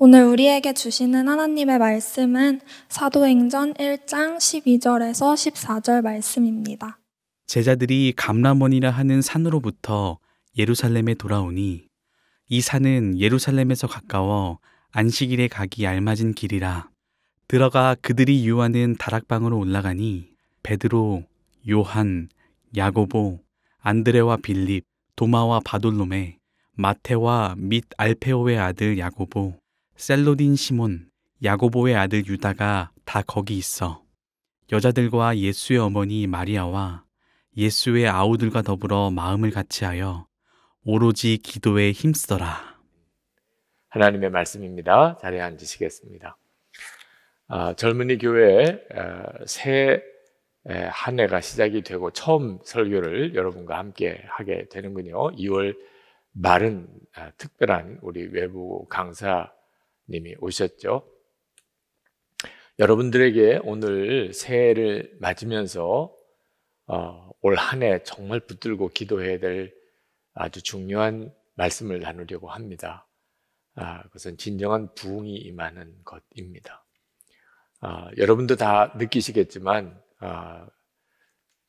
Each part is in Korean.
오늘 우리에게 주시는 하나님의 말씀은 사도행전 1장 12절에서 14절 말씀입니다. 제자들이 감람원이라 하는 산으로부터 예루살렘에 돌아오니 이 산은 예루살렘에서 가까워 안식일에 가기 알맞은 길이라 들어가 그들이 유하는 다락방으로 올라가니 베드로, 요한, 야고보, 안드레와 빌립, 도마와 바돌롬에 마테와 및 알페오의 아들 야고보, 셀로딘 시몬, 야고보의 아들 유다가 다 거기 있어. 여자들과 예수의 어머니 마리아와 예수의 아우들과 더불어 마음을 같이하여 오로지 기도에 힘쓰더라. 하나님의 말씀입니다. 자리에 앉으시겠습니다. 아, 젊은이 교회 아, 새한 해가 시작이 되고 처음 설교를 여러분과 함께 하게 되는군요. 2월 말은 아, 특별한 우리 외부 강사 님이 오셨죠. 여러분들에게 오늘 새해를 맞으면서 어, 올 한해 정말 붙들고 기도해야 될 아주 중요한 말씀을 나누려고 합니다. 아, 그것은 진정한 부흥이 임하는 것입니다. 아, 여러분도 다 느끼시겠지만 아,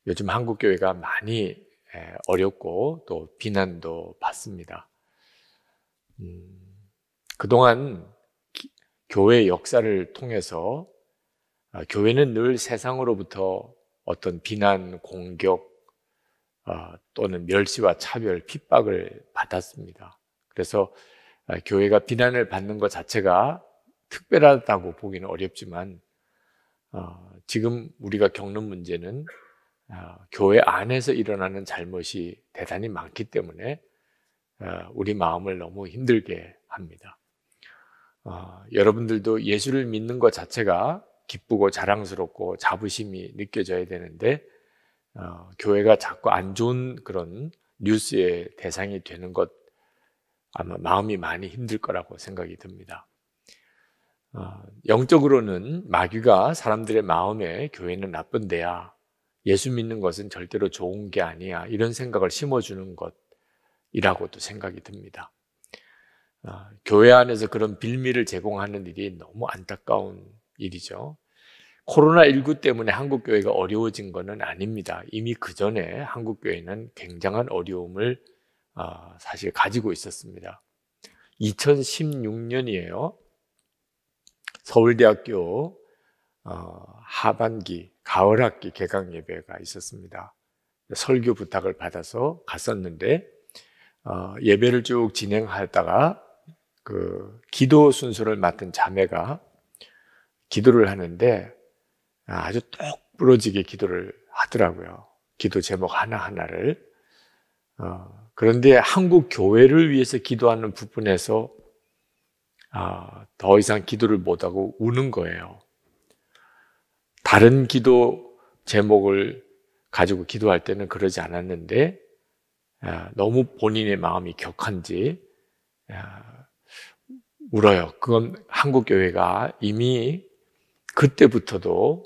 요즘 한국 교회가 많이 어렵고 또 비난도 받습니다. 음, 그동안 교회 역사를 통해서 아, 교회는 늘 세상으로부터 어떤 비난, 공격 아, 또는 멸시와 차별, 핍박을 받았습니다. 그래서 아, 교회가 비난을 받는 것 자체가 특별하다고 보기는 어렵지만 지금 우리가 겪는 문제는 교회 안에서 일어나는 잘못이 대단히 많기 때문에 우리 마음을 너무 힘들게 합니다. 어, 여러분들도 예수를 믿는 것 자체가 기쁘고 자랑스럽고 자부심이 느껴져야 되는데 어, 교회가 자꾸 안 좋은 그런 뉴스의 대상이 되는 것 아마 마음이 많이 힘들 거라고 생각이 듭니다. 어, 영적으로는 마귀가 사람들의 마음에 교회는 나쁜 데야 예수 믿는 것은 절대로 좋은 게 아니야 이런 생각을 심어주는 것이라고도 생각이 듭니다. 아, 교회 안에서 그런 빌미를 제공하는 일이 너무 안타까운 일이죠. 코로나19 때문에 한국교회가 어려워진 것은 아닙니다. 이미 그 전에 한국교회는 굉장한 어려움을 아, 사실 가지고 있었습니다. 2016년이에요. 서울대학교 어, 하반기, 가을학기 개강 예배가 있었습니다. 설교 부탁을 받아서 갔었는데 어, 예배를 쭉 진행하다가 그 기도 순서를 맡은 자매가 기도를 하는데 아주 똑 부러지게 기도를 하더라고요. 기도 제목 하나하나를. 어, 그런데 한국 교회를 위해서 기도하는 부분에서 어, 더 이상 기도를 못하고 우는 거예요. 다른 기도 제목을 가지고 기도할 때는 그러지 않았는데 어, 너무 본인의 마음이 격한지 아, 울어요. 그건 한국 교회가 이미 그때부터도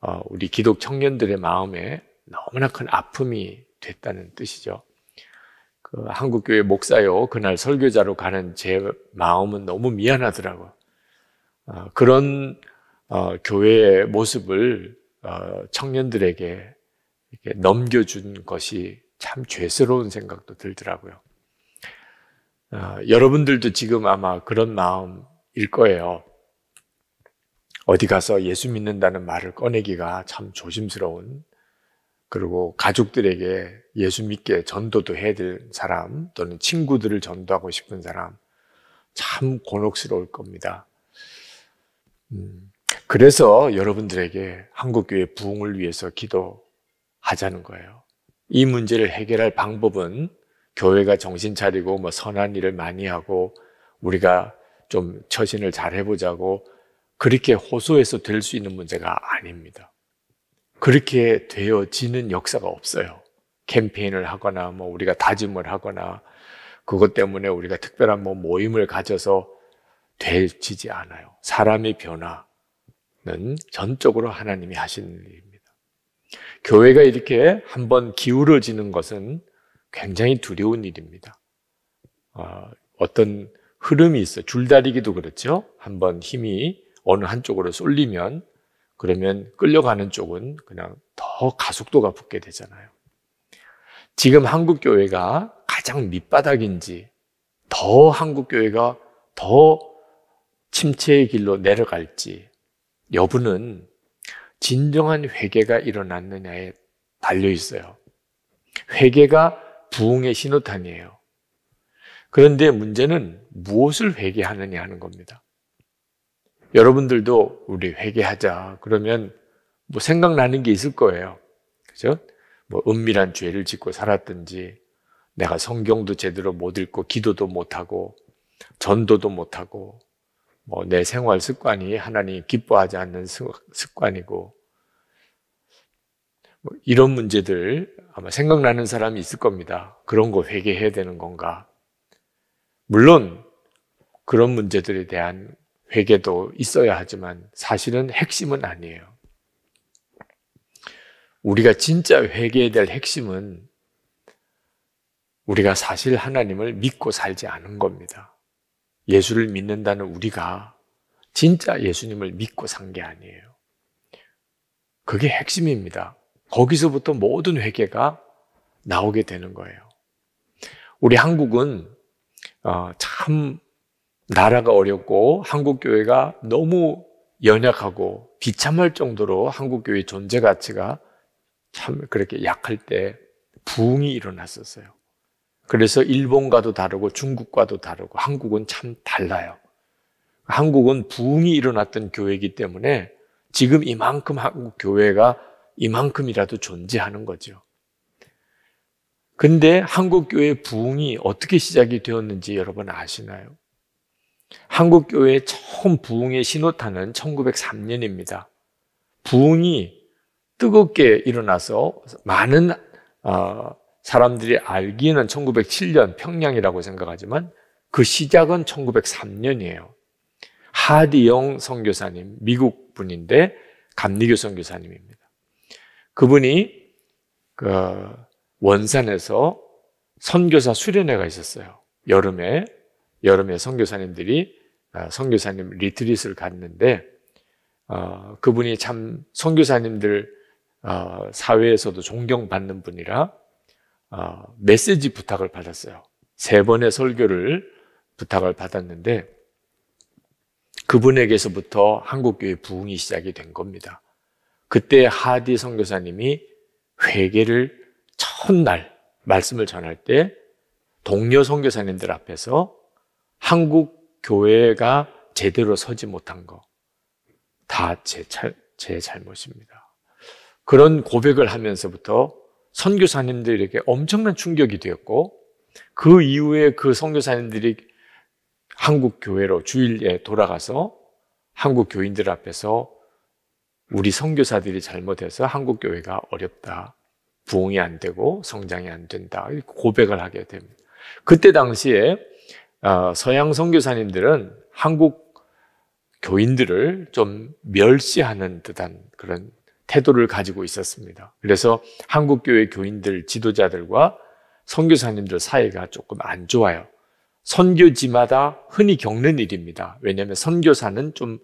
어, 우리 기독 청년들의 마음에 너무나 큰 아픔이 됐다는 뜻이죠. 그 한국 교회 목사요 그날 설교자로 가는 제 마음은 너무 미안하더라고요. 어, 그런 어, 교회의 모습을 청년들에게 넘겨준 것이 참 죄스러운 생각도 들더라고요. 아, 여러분들도 지금 아마 그런 마음일 거예요. 어디 가서 예수 믿는다는 말을 꺼내기가 참 조심스러운 그리고 가족들에게 예수 믿게 전도도 해야 될 사람 또는 친구들을 전도하고 싶은 사람 참 곤혹스러울 겁니다. 음, 그래서 여러분들에게 한국교회 부흥을 위해서 기도하자는 거예요. 이 문제를 해결할 방법은 교회가 정신 차리고 뭐 선한 일을 많이 하고 우리가 좀 처신을 잘 해보자고 그렇게 호소해서 될 수 있는 문제가 아닙니다. 그렇게 되어지는 역사가 없어요. 캠페인을 하거나 뭐 우리가 다짐을 하거나 그것 때문에 우리가 특별한 뭐 모임을 가져서 되지지 않아요. 사람의 변화는 전적으로 하나님이 하시는 일입니다. 교회가 이렇게 한번 기울어지는 것은 굉장히 두려운 일입니다. 어, 어떤 흐름이 있어. 줄다리기도 그렇죠. 한번 힘이 어느 한쪽으로 쏠리면 그러면 끌려가는 쪽은 그냥 더 가속도가 붙게 되잖아요. 지금 한국 교회가 가장 밑바닥인지 더 한국 교회가 더 침체의 길로 내려갈지 여부는 진정한 회개가 일어났느냐에 달려 있어요. 회개가 부흥의 신호탄이에요. 그런데 문제는 무엇을 회개하느냐 하는 겁니다. 여러분들도 우리 회개하자 그러면 뭐 생각나는 게 있을 거예요. 그죠? 뭐 은밀한 죄를 짓고 살았든지 내가 성경도 제대로 못 읽고 기도도 못 하고 전도도 못 하고 뭐 내 생활 습관이 하나님 이 기뻐하지 않는 습관이고 뭐 이런 문제들 아마 생각나는 사람이 있을 겁니다. 그런 거 회개해야 되는 건가? 물론 그런 문제들에 대한 회개도 있어야 하지만 사실은 핵심은 아니에요. 우리가 진짜 회개해야 될 핵심은 우리가 사실 하나님을 믿고 살지 않은 겁니다. 예수를 믿는다는 우리가 진짜 예수님을 믿고 산 게 아니에요. 그게 핵심입니다. 거기서부터 모든 회개가 나오게 되는 거예요. 우리 한국은 어, 참 나라가 어렵고 한국 교회가 너무 연약하고 비참할 정도로 한국 교회 존재 가치가 참 그렇게 약할 때 부흥이 일어났었어요. 그래서 일본과도 다르고 중국과도 다르고 한국은 참 달라요. 한국은 부흥이 일어났던 교회이기 때문에 지금 이만큼 한국 교회가 이만큼이라도 존재하는 거죠. 근데 한국교회 부흥이 어떻게 시작이 되었는지 여러분 아시나요? 한국교회 처음 부흥의 신호탄은 1903년입니다. 부흥이 뜨겁게 일어나서 많은 어, 사람들이 알기에는 1907년 평양이라고 생각하지만 그 시작은 1903년이에요. 하디영 선교사님, 미국 분인데 감리교 선교사님입니다. 그분이 그 원산에서 선교사 수련회가 있었어요. 여름에 여름에 선교사님들이 아, 선교사님 리트릿을 갔는데 어, 그분이 참 선교사님들 어, 사회에서도 존경받는 분이라 어, 메시지 부탁을 받았어요. 세 번의 설교를 부탁을 받았는데 그분에게서부터 한국교회 부흥이 시작이 된 겁니다. 그때 하디 선교사님이 회개를 첫날 말씀을 전할 때 동료 선교사님들 앞에서 한국 교회가 제대로 서지 못한 거 다제제 잘못입니다. 그런 고백을 하면서부터 선교사님들에게 엄청난 충격이 되었고 그 이후에 그 선교사님들이 한국 교회로 주일에 돌아가서 한국 교인들 앞에서 우리 선교사들이 잘못해서 한국 교회가 어렵다. 부흥이 안 되고 성장이 안 된다. 이렇게 고백을 하게 됩니다. 그때 당시에 어, 서양 선교사님들은 한국 교인들을 좀 멸시하는 듯한 그런 태도를 가지고 있었습니다. 그래서 한국 교회 교인들 지도자들과 선교사님들 사이가 조금 안 좋아요. 선교지마다 흔히 겪는 일입니다. 왜냐하면 선교사는 좀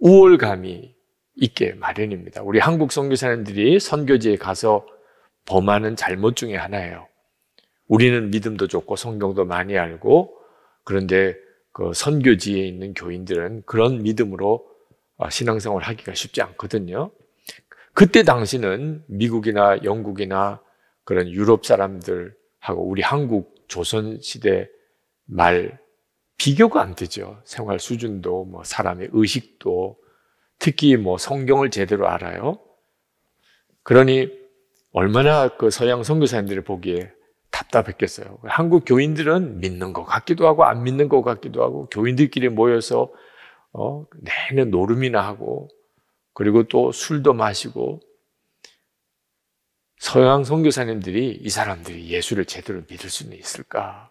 우월감이 있게 마련입니다. 우리 한국 선교사님들이 선교지에 가서 범하는 잘못 중에 하나예요. 우리는 믿음도 좋고 성경도 많이 알고 그런데 그 선교지에 있는 교인들은 그런 믿음으로 아, 신앙생활 하기가 쉽지 않거든요. 그때 당시는 미국이나 영국이나 그런 유럽 사람들하고 우리 한국 조선 시대 말 비교가 안 되죠. 생활 수준도 뭐 사람의 의식도 특히 뭐 성경을 제대로 알아요. 그러니 얼마나 그 서양 선교사님들이 보기에 답답했겠어요. 한국 교인들은 믿는 것 같기도 하고 안 믿는 것 같기도 하고 교인들끼리 모여서 어, 내내 노름이나 하고 그리고 또 술도 마시고 서양 선교사님들이 이 사람들이 예수를 제대로 믿을 수는 있을까?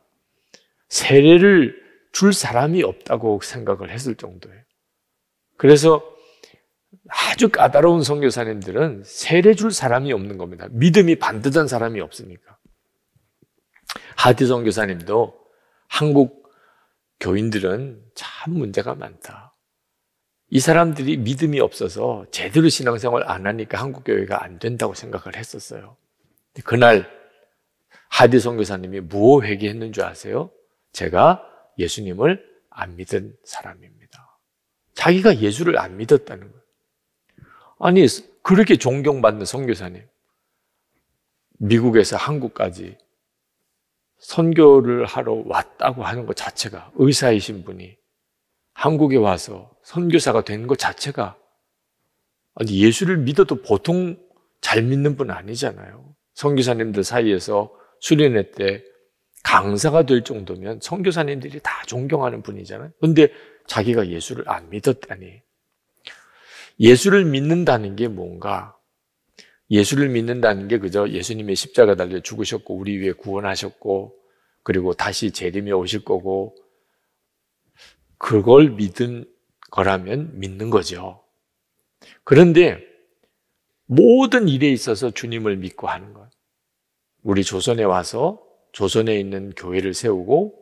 세례를 줄 사람이 없다고 생각을 했을 정도예요. 그래서 아주 까다로운 성교사님들은 세례 줄 사람이 없는 겁니다. 믿음이 반듯한 사람이 없으니까. 하디 성교사님도 한국 교인들은 참 문제가 많다. 이 사람들이 믿음이 없어서 제대로 신앙생활 안 하니까 한국 교회가 안 된다고 생각을 했었어요. 그날 하디 성교사님이 무엇 뭐 회개했는 줄 아세요? 제가 예수님을 안 믿은 사람입니다. 자기가 예수를 안 믿었다는 거예요. 아니, 그렇게 존경받는 선교사님. 미국에서 한국까지 선교를 하러 왔다고 하는 것 자체가 의사이신 분이 한국에 와서 선교사가 된 것 자체가 아니 예수를 믿어도 보통 잘 믿는 분 아니잖아요. 선교사님들 사이에서 수련회 때 강사가 될 정도면 선교사님들이 다 존경하는 분이잖아요. 근데 자기가 예수를 안 믿었다니 예수를 믿는다는 게 뭔가? 예수를 믿는다는 게 그저 예수님의 십자가 달려 죽으셨고 우리 위해 구원하셨고 그리고 다시 재림에 오실 거고 그걸 믿은 거라면 믿는 거죠. 그런데 모든 일에 있어서 주님을 믿고 하는 것. 우리 조선에 와서 조선에 있는 교회를 세우고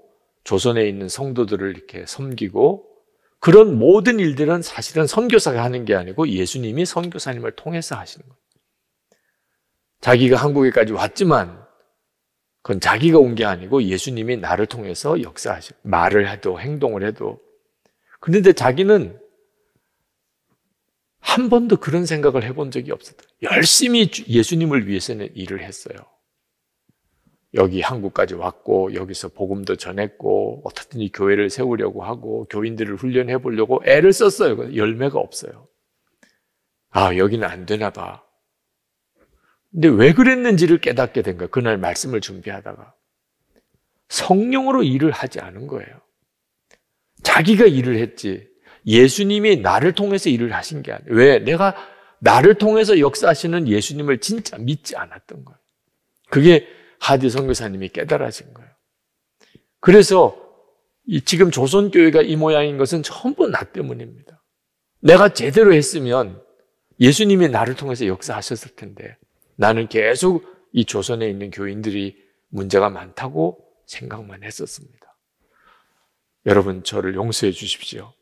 조선에 있는 성도들을 이렇게 섬기고 그런 모든 일들은 사실은 선교사가 하는 게 아니고 예수님이 선교사님을 통해서 하시는 거예요. 자기가 한국에까지 왔지만 그건 자기가 온 게 아니고 예수님이 나를 통해서 역사하시고 말을 해도 행동을 해도 그런데 자기는 한 번도 그런 생각을 해본 적이 없었다. 열심히 예수님을 위해서는 일을 했어요. 여기 한국까지 왔고 여기서 복음도 전했고 어떻든 이 교회를 세우려고 하고 교인들을 훈련해 보려고 애를 썼어요. 열매가 없어요. 아, 여기는 안 되나 봐. 근데 왜 그랬는지를 깨닫게 된 거예요. 그날 말씀을 준비하다가. 성령으로 일을 하지 않은 거예요. 자기가 일을 했지. 예수님이 나를 통해서 일을 하신 게 아니에요. 왜? 내가 나를 통해서 역사하시는 예수님을 진짜 믿지 않았던 거예요. 그게 하디 선교사님이 깨달아진 거예요. 그래서 지금 조선교회가 이 모양인 것은 전부 나 때문입니다. 내가 제대로 했으면 예수님이 나를 통해서 역사하셨을 텐데 나는 계속 이 조선에 있는 교인들이 문제가 많다고 생각만 했었습니다. 여러분, 저를 용서해 주십시오.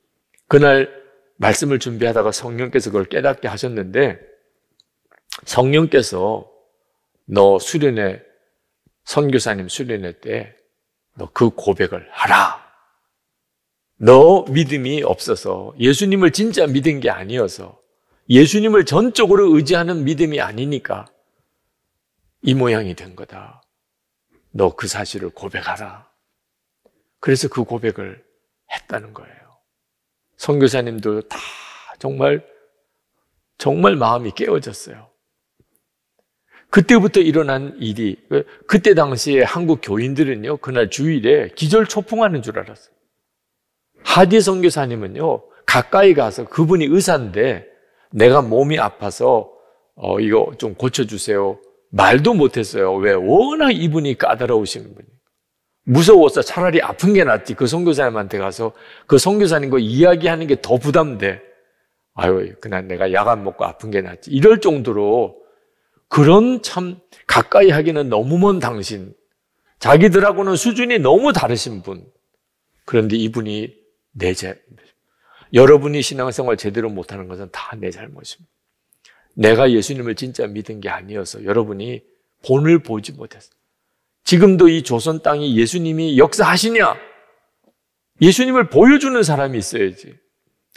그날 말씀을 준비하다가 성령께서 그걸 깨닫게 하셨는데 성령께서 너 수련회 선교사님 수련회 때너 그 고백을 하라. 너 믿음이 없어서 예수님을 진짜 믿은 게 아니어서 예수님을 전적으로 의지하는 믿음이 아니니까 이 모양이 된 거다. 너 그 사실을 고백하라. 그래서 그 고백을 했다는 거예요. 선교사님도 다 정말 정말 마음이 깨어졌어요. 그때부터 일어난 일이 그때 당시에 한국 교인들은요 그날 주일에 기절 초풍하는 줄 알았어요. 하디 선교사님은요 가까이 가서 그분이 의사인데 내가 몸이 아파서 어, 이거 좀 고쳐주세요. 말도 못했어요. 왜 워낙 이분이 까다로우신 분이 무서워서 차라리 아픈 게 낫지 그 선교사님한테 가서 그 선교사님과 이야기하는 게 더 부담돼. 아유 그날 내가 야간 먹고 아픈 게 낫지 이럴 정도로 그런 참 가까이 하기는 너무 먼 당신. 자기들하고는 수준이 너무 다르신 분. 그런데 이분이 내 잘, 못 여러분이 신앙생활 제대로 못하는 것은 다 내 잘못입니다. 내가 예수님을 진짜 믿은 게 아니어서 여러분이 본을 보지 못했어. 지금도 이 조선 땅이 예수님이 역사하시냐? 예수님을 보여주는 사람이 있어야지.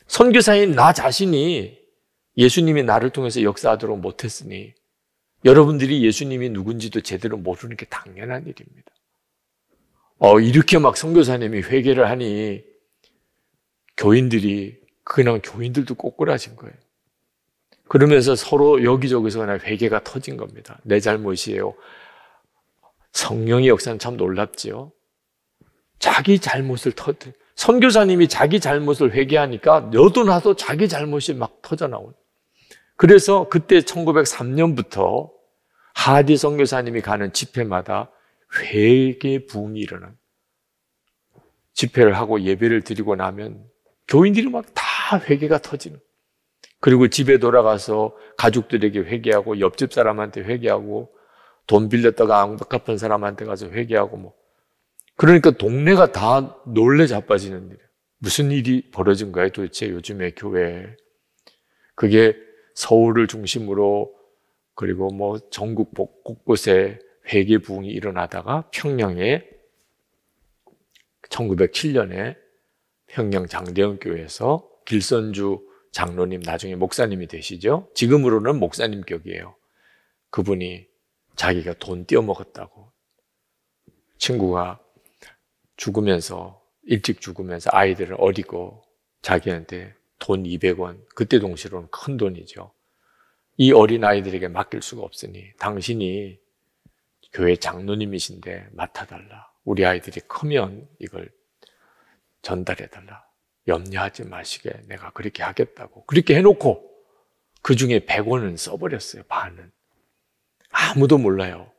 선교사인 나 자신이 예수님이 나를 통해서 역사하도록 못했으니 여러분들이 예수님이 누군지도 제대로 모르는 게 당연한 일입니다. 어, 이렇게 막 선교사님이 회개를 하니 교인들이 그냥 교인들도 꼬꾸라진 거예요. 그러면서 서로 여기저기서 그냥 회개가 터진 겁니다. 내 잘못이에요. 성령의 역사는 참 놀랍지요. 자기 잘못을 터뜨 선교사님이 자기 잘못을 회개하니까 너도 나도 자기 잘못이 막 터져 나오는 그래서 그때 1903년부터 하디 선교사님이 가는 집회마다 회개 붕이 일어난 집회를 하고 예배를 드리고 나면 교인들이 막 다 회개가 터지는 그리고 집에 돌아가서 가족들에게 회개하고 옆집 사람한테 회개하고 돈 빌렸다가 안 갚은 사람한테 가서 회개하고 뭐 그러니까 동네가 다 놀래 자빠지는 일이에요. 무슨 일이 벌어진 거예요 도대체 요즘에 교회에. 그게 서울을 중심으로 그리고 뭐 전국 곳곳에 회계 부흥이 일어나다가 평양에 1907년에 평양 장대원 교회에서 길선주 장로님 나중에 목사님이 되시죠. 지금으로는 목사님 격이에요. 그분이 자기가 돈 떼어먹었다고 친구가 죽으면서 일찍 죽으면서 아이들을 어리고 자기한테 돈 200원, 그때 동시로는 큰 돈이죠. 이 어린아이들에게 맡길 수가 없으니 당신이 교회 장로님이신데 맡아달라. 우리 아이들이 크면 이걸 전달해달라. 염려하지 마시게 내가 그렇게 하겠다고. 그렇게 해놓고 그 중에 100원은 써버렸어요. 반은. 아무도 몰라요.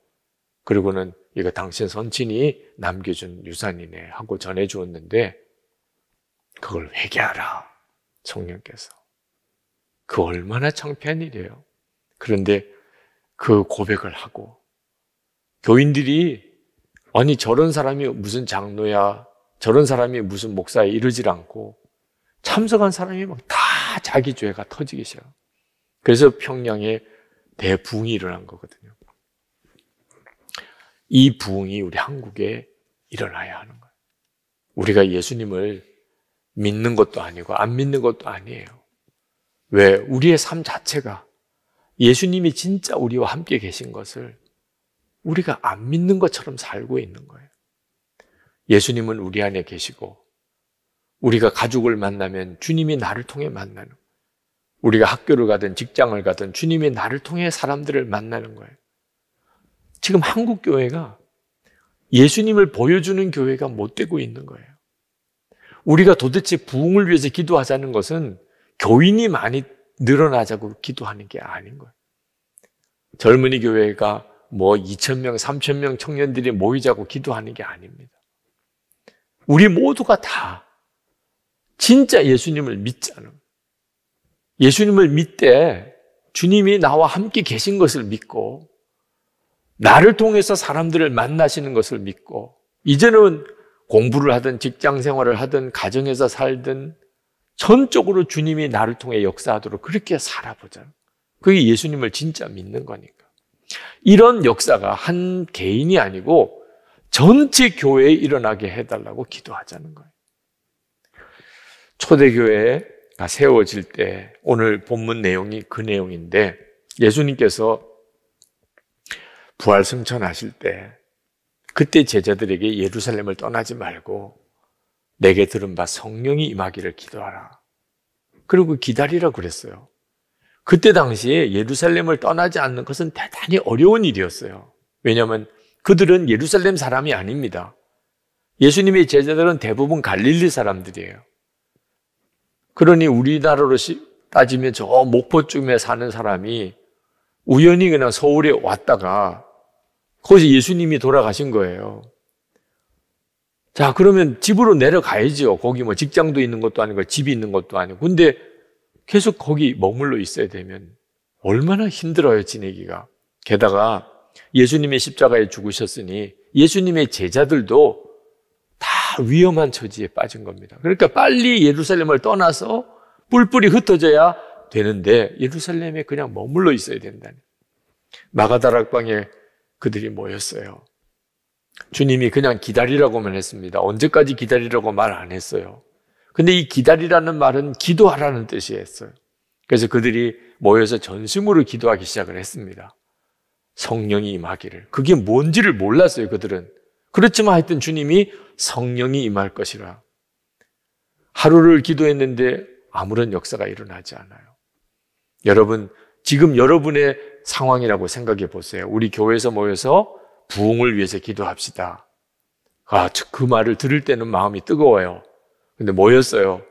그리고는 이거 당신 선친이 남겨준 유산이네 하고 전해주었는데 그걸 회개하라. 성령께서. 그 얼마나 창피한 일이에요. 그런데 그 고백을 하고 교인들이 아니 저런 사람이 무슨 장로야 저런 사람이 무슨 목사에 이르질 않고 참석한 사람이 막 다 자기 죄가 터지기 시작. 그래서 평양에 대붕이 일어난 거거든요. 이 부흥이 우리 한국에 일어나야 하는 거예요. 우리가 예수님을 믿는 것도 아니고 안 믿는 것도 아니에요. 왜? 우리의 삶 자체가 예수님이 진짜 우리와 함께 계신 것을 우리가 안 믿는 것처럼 살고 있는 거예요. 예수님은 우리 안에 계시고 우리가 가족을 만나면 주님이 나를 통해 만나는 우리가 학교를 가든 직장을 가든 주님이 나를 통해 사람들을 만나는 거예요. 지금 한국 교회가 예수님을 보여주는 교회가 못 되고 있는 거예요. 우리가 도대체 부흥을 위해서 기도하자는 것은 교인이 많이 늘어나자고 기도하는 게 아닌 거예요. 젊은이 교회가 뭐 2천 명, 3천 명 청년들이 모이자고 기도하는 게 아닙니다. 우리 모두가 다 진짜 예수님을 믿자는 예수님을 믿되 주님이 나와 함께 계신 것을 믿고 나를 통해서 사람들을 만나시는 것을 믿고 이제는 공부를 하든 직장 생활을 하든 가정에서 살든 전적으로 주님이 나를 통해 역사하도록 그렇게 살아보자. 그게 예수님을 진짜 믿는 거니까. 이런 역사가 한 개인이 아니고 전체 교회에 일어나게 해달라고 기도하자는 거예요. 초대교회가 세워질 때 오늘 본문 내용이 그 내용인데 예수님께서 부활승천하실 때 그때 제자들에게 예루살렘을 떠나지 말고 내게 들은 바 성령이 임하기를 기도하라. 그리고 기다리라 그랬어요. 그때 당시에 예루살렘을 떠나지 않는 것은 대단히 어려운 일이었어요. 왜냐하면 그들은 예루살렘 사람이 아닙니다. 예수님의 제자들은 대부분 갈릴리 사람들이에요. 그러니 우리나라로 따지면 저 목포쯤에 사는 사람이 우연히 그냥 서울에 왔다가 거기이 예수님이 돌아가신 거예요. 자, 그러면 집으로 내려가야죠. 거기 뭐 직장도 있는 것도 아니고 집이 있는 것도 아니고. 근데 계속 거기 머물러 있어야 되면 얼마나 힘들어요, 지내기가. 게다가 예수님의 십자가에 죽으셨으니 예수님의 제자들도 다 위험한 처지에 빠진 겁니다. 그러니까 빨리 예루살렘을 떠나서 뿔뿔이 흩어져야 되는데 예루살렘에 그냥 머물러 있어야 된다 마가다락방에 그들이 모였어요. 주님이 그냥 기다리라고만 했습니다. 언제까지 기다리라고 말 안 했어요. 근데 이 기다리라는 말은 기도하라는 뜻이었어요. 그래서 그들이 모여서 전심으로 기도하기 시작을 했습니다. 성령이 임하기를. 그게 뭔지를 몰랐어요, 그들은. 그렇지만 하여튼 주님이 성령이 임할 것이라. 하루를 기도했는데 아무런 역사가 일어나지 않아요. 여러분, 지금 여러분의 상황이라고 생각해 보세요. 우리 교회에서 모여서 부흥을 위해서 기도합시다. 아, 그 말을 들을 때는 마음이 뜨거워요. 근데 모였어요.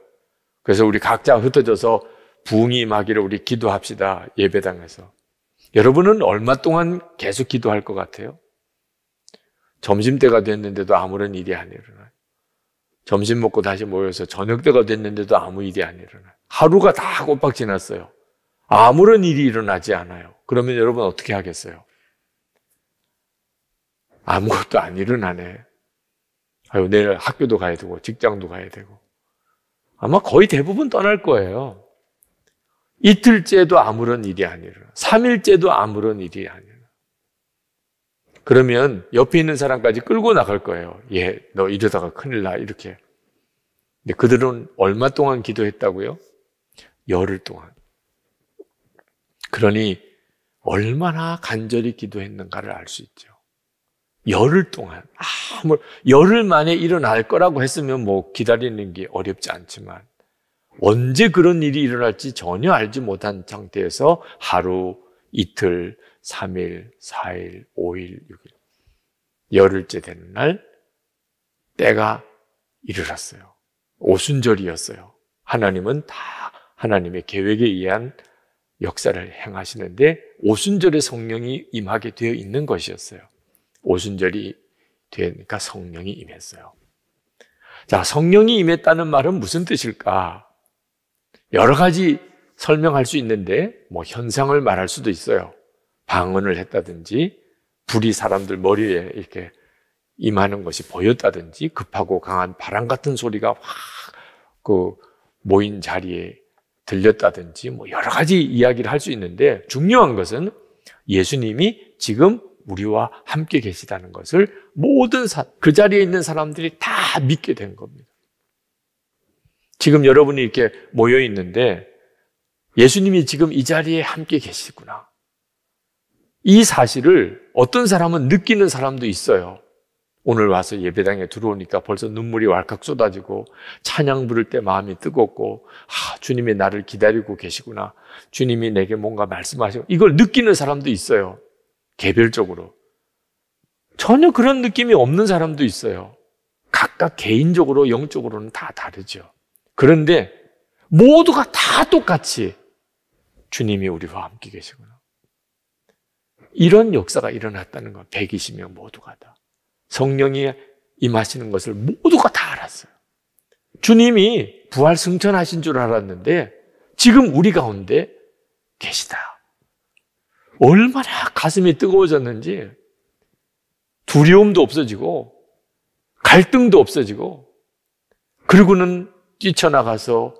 그래서 우리 각자 흩어져서 부흥이 임하기를 우리 기도합시다. 예배당에서. 여러분은 얼마 동안 계속 기도할 것 같아요? 점심때가 됐는데도 아무런 일이 안 일어나요. 점심 먹고 다시 모여서 저녁때가 됐는데도 아무 일이 안 일어나요. 하루가 다 꼬박 지났어요. 아무런 일이 일어나지 않아요. 그러면 여러분 어떻게 하겠어요? 아무것도 안 일어나네. 아유, 내일 학교도 가야 되고, 직장도 가야 되고. 아마 거의 대부분 떠날 거예요. 이틀째도 아무런 일이 아니라, 3일째도 아무런 일이 아니라. 그러면 옆에 있는 사람까지 끌고 나갈 거예요. 얘, 예, 너 이러다가 큰일 나, 이렇게. 근데 그들은 얼마 동안 기도했다고요? 열흘 동안. 그러니 얼마나 간절히 기도했는가를 알 수 있죠. 열흘 동안 아무 열흘 만에 일어날 거라고 했으면 뭐 기다리는 게 어렵지 않지만 언제 그런 일이 일어날지 전혀 알지 못한 상태에서 하루, 이틀, 3일, 4일, 5일, 6일 열흘째 되는 날 때가 이르렀어요. 오순절이었어요. 하나님은 다 하나님의 계획에 의한 역사를 행하시는데 오순절에 성령이 임하게 되어 있는 것이었어요. 오순절이 되니까 성령이 임했어요. 자, 성령이 임했다는 말은 무슨 뜻일까? 여러 가지 설명할 수 있는데 뭐 현상을 말할 수도 있어요. 방언을 했다든지 불이 사람들 머리에 이렇게 임하는 것이 보였다든지 급하고 강한 바람 같은 소리가 확 그 모인 자리에 들렸다든지 뭐 여러 가지 이야기를 할 수 있는데 중요한 것은 예수님이 지금 우리와 함께 계시다는 것을 모든 사, 그 자리에 있는 사람들이 다 믿게 된 겁니다. 지금 여러분이 이렇게 모여 있는데 예수님이 지금 이 자리에 함께 계시구나. 이 사실을 어떤 사람은 느끼는 사람도 있어요. 오늘 와서 예배당에 들어오니까 벌써 눈물이 왈칵 쏟아지고 찬양 부를 때 마음이 뜨겁고 아, 주님이 나를 기다리고 계시구나. 주님이 내게 뭔가 말씀하시고 이걸 느끼는 사람도 있어요. 개별적으로. 전혀 그런 느낌이 없는 사람도 있어요. 각각 개인적으로 영적으로는 다 다르죠. 그런데 모두가 다 똑같이 주님이 우리와 함께 계시구나. 이런 역사가 일어났다는 건 120명 모두가 다. 성령이 임하시는 것을 모두가 다 알았어요. 주님이 부활 승천하신 줄 알았는데 지금 우리 가운데 계시다. 얼마나 가슴이 뜨거워졌는지 두려움도 없어지고 갈등도 없어지고 그리고는 뛰쳐나가서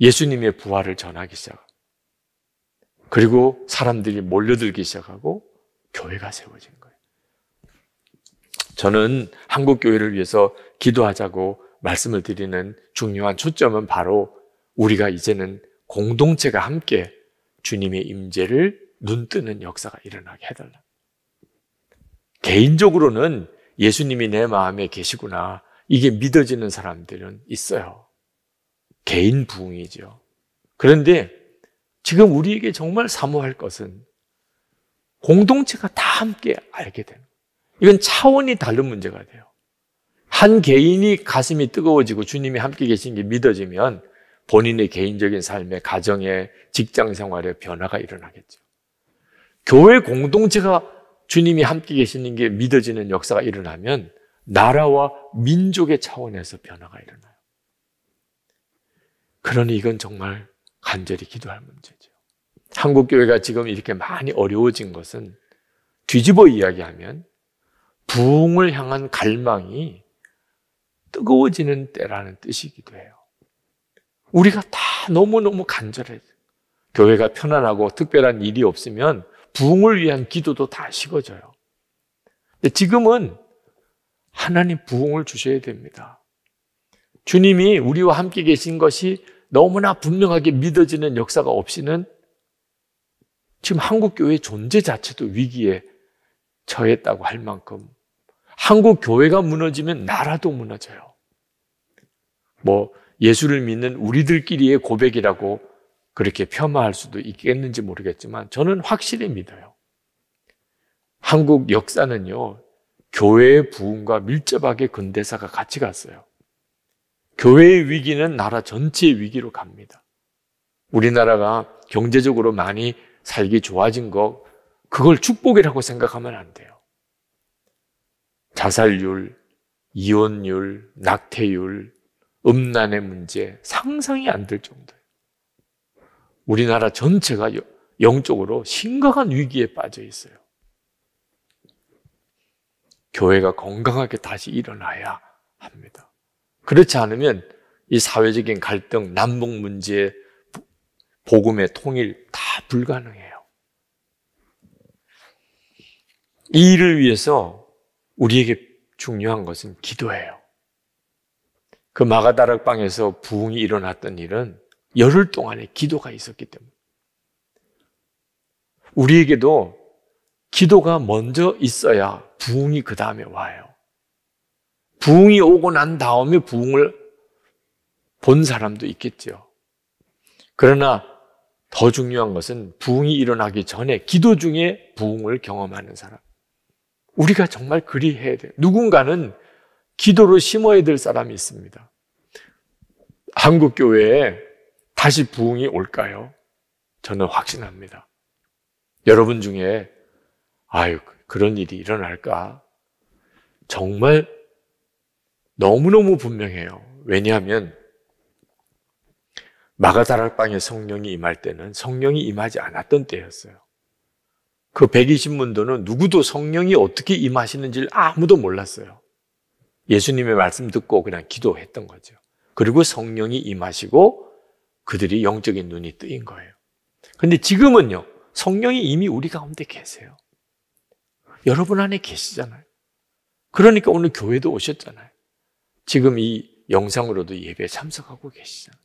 예수님의 부활을 전하기 시작. 그리고 사람들이 몰려들기 시작하고 교회가 세워진 저는 한국 교회를 위해서 기도하자고 말씀을 드리는 중요한 초점은 바로 우리가 이제는 공동체가 함께 주님의 임재를 눈뜨는 역사가 일어나게 해달라. 개인적으로는 예수님이 내 마음에 계시구나. 이게 믿어지는 사람들은 있어요. 개인 부흥이죠. 그런데 지금 우리에게 정말 사모할 것은 공동체가 다 함께 알게 되는 거예요. 이건 차원이 다른 문제가 돼요. 한 개인이 가슴이 뜨거워지고 주님이 함께 계신 게 믿어지면 본인의 개인적인 삶에, 가정에, 직장 생활에 변화가 일어나겠죠. 교회 공동체가 주님이 함께 계시는 게 믿어지는 역사가 일어나면 나라와 민족의 차원에서 변화가 일어나요. 그러니 이건 정말 간절히 기도할 문제죠. 한국교회가 지금 이렇게 많이 어려워진 것은 뒤집어 이야기하면 부흥을 향한 갈망이 뜨거워지는 때라는 뜻이기도 해요. 우리가 다 너무너무 간절해요. 교회가 편안하고 특별한 일이 없으면 부흥을 위한 기도도 다 식어져요. 근데 지금은 하나님 부흥을 주셔야 됩니다. 주님이 우리와 함께 계신 것이 너무나 분명하게 믿어지는 역사가 없이는 지금 한국 교회 존재 자체도 위기에 처했다고 할 만큼 한국 교회가 무너지면 나라도 무너져요. 뭐 예수를 믿는 우리들끼리의 고백이라고 그렇게 폄하할 수도 있겠는지 모르겠지만 저는 확실히 믿어요. 한국 역사는요. 교회의 부흥과 밀접하게 근대사가 같이 갔어요. 교회의 위기는 나라 전체의 위기로 갑니다. 우리나라가 경제적으로 많이 살기 좋아진 거 그걸 축복이라고 생각하면 안 돼요. 자살률, 이혼율, 낙태율, 음란의 문제 상상이 안 될 정도예요. 우리나라 전체가 영적으로 심각한 위기에 빠져 있어요. 교회가 건강하게 다시 일어나야 합니다. 그렇지 않으면 이 사회적인 갈등, 남북 문제, 복음의 통일 다 불가능해요. 이 일을 위해서 우리에게 중요한 것은 기도예요. 그 마가다락 방에서 부흥이 일어났던 일은 열흘 동안의 기도가 있었기 때문에 우리에게도 기도가 먼저 있어야 부흥이 그 다음에 와요. 부흥이 오고 난 다음에 부흥을 본 사람도 있겠죠. 그러나 더 중요한 것은 부흥이 일어나기 전에 기도 중에 부흥을 경험하는 사람. 우리가 정말 그리해야 돼 누군가는 기도를 심어야 될 사람이 있습니다. 한국 교회에 다시 부흥이 올까요? 저는 확신합니다. 여러분 중에 아유 그런 일이 일어날까? 정말 너무너무 분명해요. 왜냐하면 마가다락방에 성령이 임할 때는 성령이 임하지 않았던 때였어요. 그 120문도는 누구도 성령이 어떻게 임하시는지를 아무도 몰랐어요. 예수님의 말씀 듣고 그냥 기도했던 거죠. 그리고 성령이 임하시고 그들이 영적인 눈이 뜨인 거예요. 근데 지금은요, 성령이 이미 우리 가운데 계세요. 여러분 안에 계시잖아요. 그러니까 오늘 교회도 오셨잖아요. 지금 이 영상으로도 예배 참석하고 계시잖아요.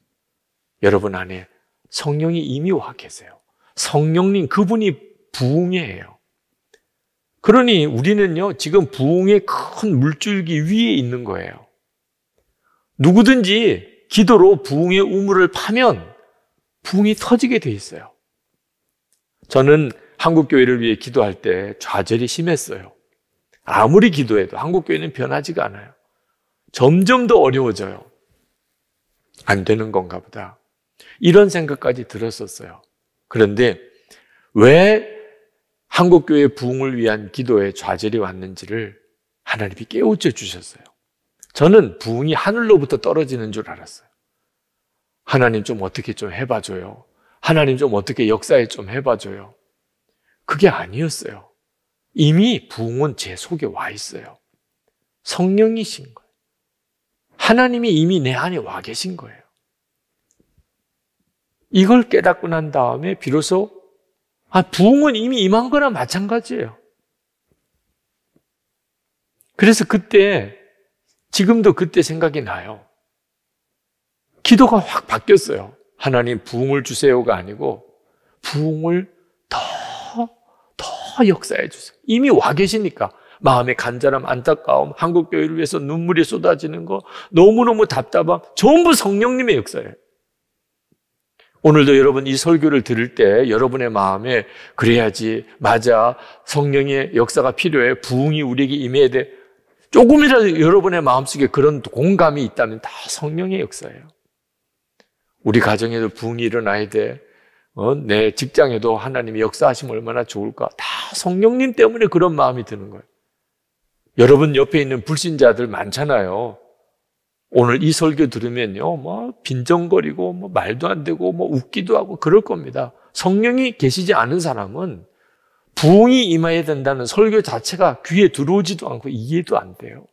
여러분 안에 성령이 이미 와 계세요. 성령님, 그분이 부흥이에요 그러니 우리는요, 지금 부흥의 큰 물줄기 위에 있는 거예요. 누구든지 기도로 부흥의 우물을 파면 부흥이 터지게 돼 있어요. 저는 한국교회를 위해 기도할 때 좌절이 심했어요. 아무리 기도해도 한국교회는 변하지가 않아요. 점점 더 어려워져요. 안 되는 건가 보다. 이런 생각까지 들었었어요. 그런데 왜 한국교회 부흥을 위한 기도의 좌절이 왔는지를 하나님이 깨우쳐 주셨어요. 저는 부흥이 하늘로부터 떨어지는 줄 알았어요. 하나님 좀 어떻게 좀 해봐줘요. 하나님 좀 어떻게 역사에 좀 해봐줘요. 그게 아니었어요. 이미 부흥은 제 속에 와 있어요. 성령이신 거예요. 하나님이 이미 내 안에 와 계신 거예요. 이걸 깨닫고 난 다음에 비로소 아, 부흥은 이미 임한 거랑 마찬가지예요. 그래서 그때, 지금도 그때 생각이 나요. 기도가 확 바뀌었어요. 하나님 부흥을 주세요가 아니고, 부흥을 더, 더 역사해 주세요. 이미 와 계시니까. 마음의 간절함, 안타까움, 한국교회를 위해서 눈물이 쏟아지는 거, 너무너무 답답함, 전부 성령님의 역사예요. 오늘도 여러분 이 설교를 들을 때 여러분의 마음에 그래야지 맞아 성령의 역사가 필요해 부흥이 우리에게 임해야 돼 조금이라도 여러분의 마음속에 그런 공감이 있다면 다 성령의 역사예요. 우리 가정에도 부흥이 일어나야 돼. 어? 내 직장에도 하나님이 역사하시면 얼마나 좋을까. 다 성령님 때문에 그런 마음이 드는 거예요. 여러분 옆에 있는 불신자들 많잖아요. 오늘 이 설교 들으면요, 뭐, 빈정거리고, 뭐, 말도 안 되고, 뭐, 웃기도 하고, 그럴 겁니다. 성령이 계시지 않은 사람은 부흥이 임해야 된다는 설교 자체가 귀에 들어오지도 않고 이해도 안 돼요.